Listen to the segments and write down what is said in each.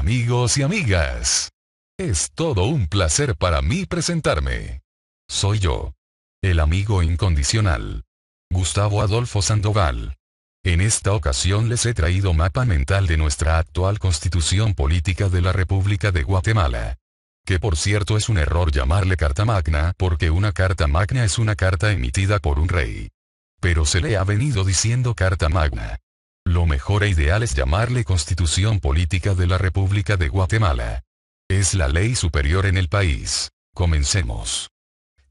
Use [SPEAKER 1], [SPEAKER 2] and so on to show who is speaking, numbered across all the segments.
[SPEAKER 1] Amigos y amigas, es todo un placer para mí presentarme. Soy yo, el amigo incondicional, Gustavo Adolfo Sandoval. En esta ocasión les he traído mapa mental de nuestra actual constitución política de la República de Guatemala. Que por cierto es un error llamarle carta magna porque una carta magna es una carta emitida por un rey. Pero se le ha venido diciendo carta magna lo mejor e ideal es llamarle Constitución Política de la República de Guatemala. Es la ley superior en el país. Comencemos.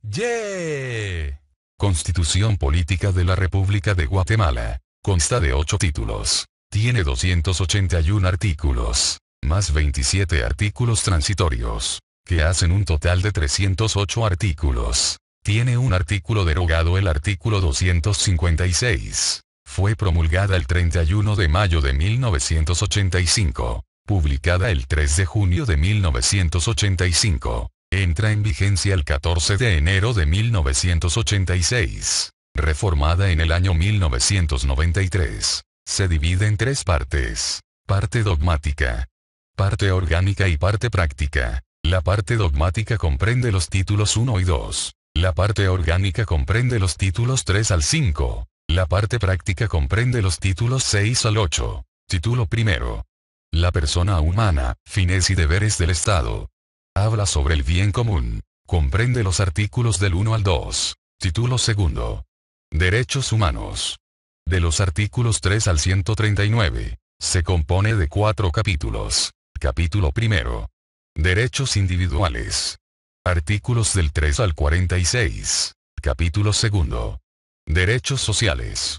[SPEAKER 1] ¡Yeah! Constitución Política de la República de Guatemala. Consta de ocho títulos. Tiene 281 artículos, más 27 artículos transitorios, que hacen un total de 308 artículos. Tiene un artículo derogado el artículo 256 fue promulgada el 31 de mayo de 1985. Publicada el 3 de junio de 1985. Entra en vigencia el 14 de enero de 1986. Reformada en el año 1993. Se divide en tres partes. Parte dogmática. Parte orgánica y parte práctica. La parte dogmática comprende los títulos 1 y 2. La parte orgánica comprende los títulos 3 al 5. La parte práctica comprende los títulos 6 al 8. Título primero. La persona humana, fines y deberes del Estado. Habla sobre el bien común. Comprende los artículos del 1 al 2. Título segundo. Derechos humanos. De los artículos 3 al 139. Se compone de cuatro capítulos. Capítulo primero. Derechos individuales. Artículos del 3 al 46. Capítulo segundo. Derechos sociales.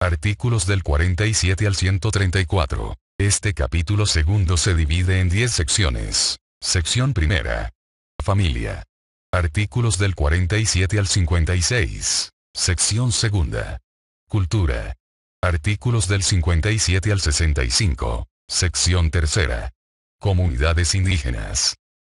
[SPEAKER 1] Artículos del 47 al 134. Este capítulo segundo se divide en 10 secciones. Sección primera. Familia. Artículos del 47 al 56. Sección segunda. Cultura. Artículos del 57 al 65. Sección tercera. Comunidades indígenas.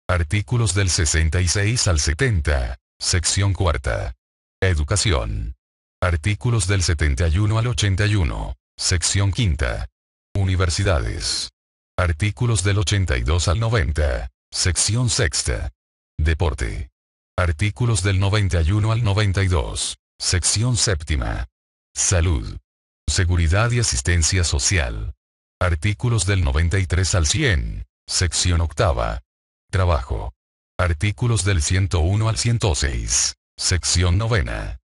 [SPEAKER 1] Artículos del 66 al 70. Sección cuarta. Educación. Artículos del 71 al 81. Sección quinta. Universidades. Artículos del 82 al 90. Sección sexta. Deporte. Artículos del 91 al 92. Sección séptima. Salud. Seguridad y asistencia social. Artículos del 93 al 100. Sección octava. Trabajo. Artículos del 101 al 106. Sección novena.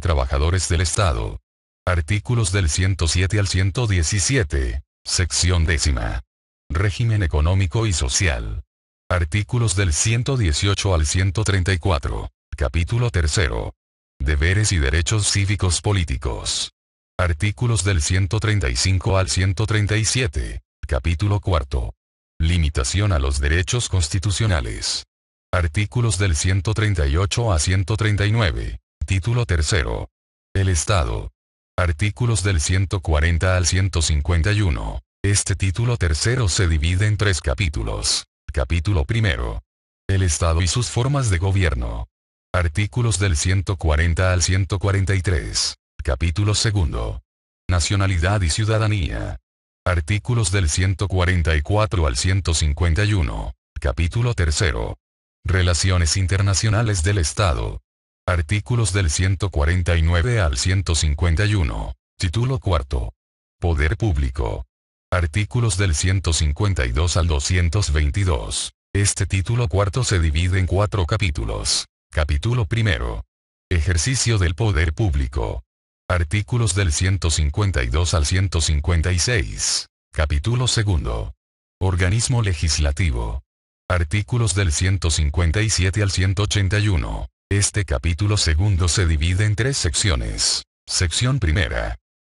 [SPEAKER 1] Trabajadores del Estado. Artículos del 107 al 117. Sección décima. Régimen económico y social. Artículos del 118 al 134. Capítulo tercero. Deberes y derechos cívicos políticos. Artículos del 135 al 137. Capítulo cuarto. Limitación a los derechos constitucionales. Artículos del 138 a 139. Título tercero. El Estado. Artículos del 140 al 151. Este título tercero se divide en tres capítulos. Capítulo primero. El Estado y sus formas de gobierno. Artículos del 140 al 143. Capítulo segundo. Nacionalidad y ciudadanía. Artículos del 144 al 151. Capítulo tercero. Relaciones internacionales del Estado. Artículos del 149 al 151. Título cuarto. Poder público. Artículos del 152 al 222. Este título cuarto se divide en cuatro capítulos. Capítulo primero. Ejercicio del poder público. Artículos del 152 al 156. Capítulo segundo. Organismo legislativo. Artículos del 157 al 181. Este capítulo segundo se divide en tres secciones. Sección primera.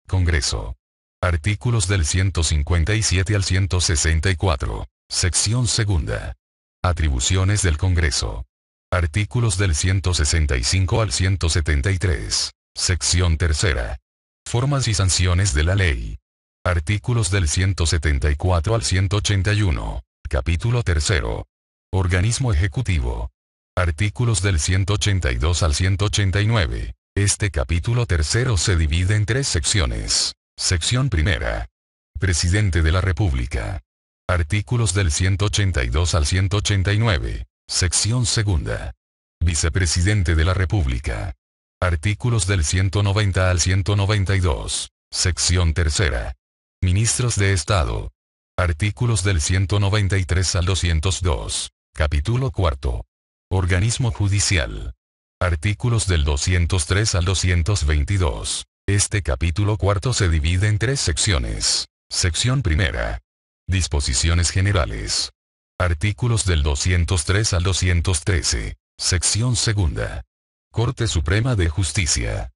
[SPEAKER 1] Congreso. Artículos del 157 al 164. Sección segunda. Atribuciones del Congreso. Artículos del 165 al 173. Sección tercera. Formas y sanciones de la ley. Artículos del 174 al 181. Capítulo tercero. Organismo Ejecutivo. Artículos del 182 al 189. Este capítulo tercero se divide en tres secciones. Sección primera. Presidente de la República. Artículos del 182 al 189. Sección segunda. Vicepresidente de la República. Artículos del 190 al 192. Sección tercera. Ministros de Estado. Artículos del 193 al 202. Capítulo cuarto. Organismo judicial. Artículos del 203 al 222. Este capítulo cuarto se divide en tres secciones. Sección primera. Disposiciones generales. Artículos del 203 al 213. Sección segunda. Corte Suprema de Justicia.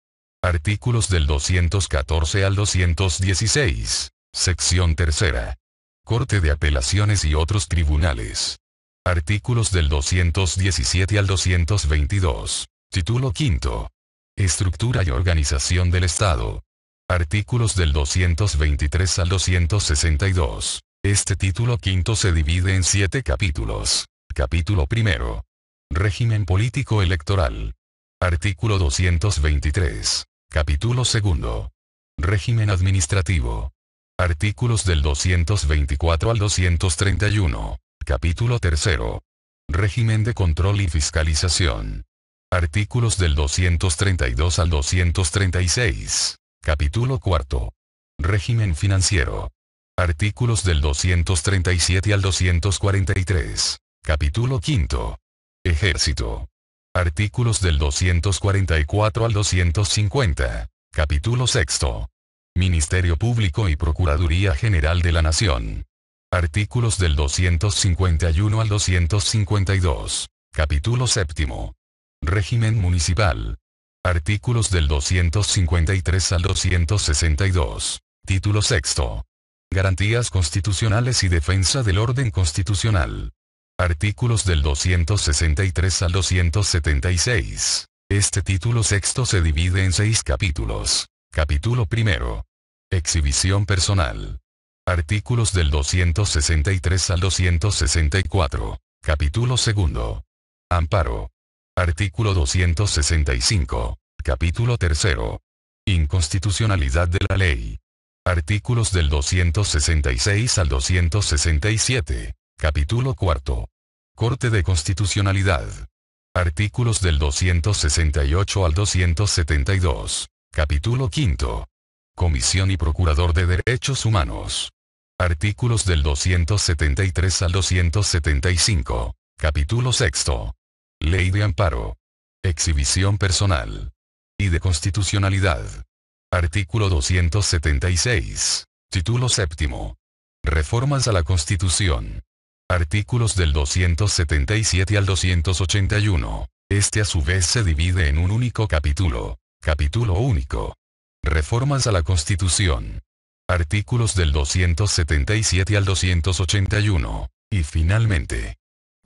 [SPEAKER 1] Artículos del 214 al 216. Sección tercera. Corte de Apelaciones y otros tribunales. Artículos del 217 al 222. Título quinto. Estructura y organización del Estado. Artículos del 223 al 262. Este título quinto se divide en siete capítulos. Capítulo primero. Régimen político electoral. Artículo 223. Capítulo segundo. Régimen administrativo. Artículos del 224 al 231. Capítulo 3. Régimen de control y fiscalización. Artículos del 232 al 236. Capítulo 4. Régimen financiero. Artículos del 237 al 243. Capítulo 5. Ejército. Artículos del 244 al 250. Capítulo 6. Ministerio Público y Procuraduría General de la Nación. Artículos del 251 al 252. Capítulo séptimo. Régimen municipal. Artículos del 253 al 262. Título sexto. Garantías constitucionales y defensa del orden constitucional. Artículos del 263 al 276. Este título sexto se divide en seis capítulos. Capítulo primero. Exhibición personal. Artículos del 263 al 264. Capítulo 2. Amparo. Artículo 265. Capítulo 3. Inconstitucionalidad de la ley. Artículos del 266 al 267. Capítulo 4. Corte de Constitucionalidad. Artículos del 268 al 272. Capítulo 5. Comisión y Procurador de Derechos Humanos. Artículos del 273 al 275. Capítulo 6. Ley de Amparo. Exhibición personal. Y de constitucionalidad. Artículo 276. Título 7. Reformas a la Constitución. Artículos del 277 al 281. Este a su vez se divide en un único capítulo. Capítulo único. Reformas a la Constitución. Artículos del 277 al 281. Y finalmente.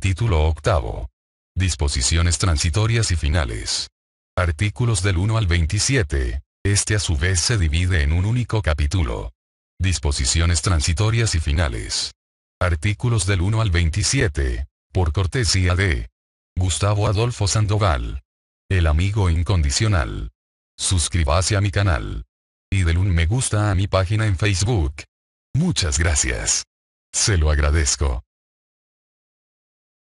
[SPEAKER 1] Título octavo. Disposiciones transitorias y finales. Artículos del 1 al 27. Este a su vez se divide en un único capítulo. Disposiciones transitorias y finales. Artículos del 1 al 27. Por cortesía de Gustavo Adolfo Sandoval. El amigo incondicional. Suscríbase a mi canal. Y denle un me gusta a mi página en Facebook. Muchas gracias. Se lo agradezco.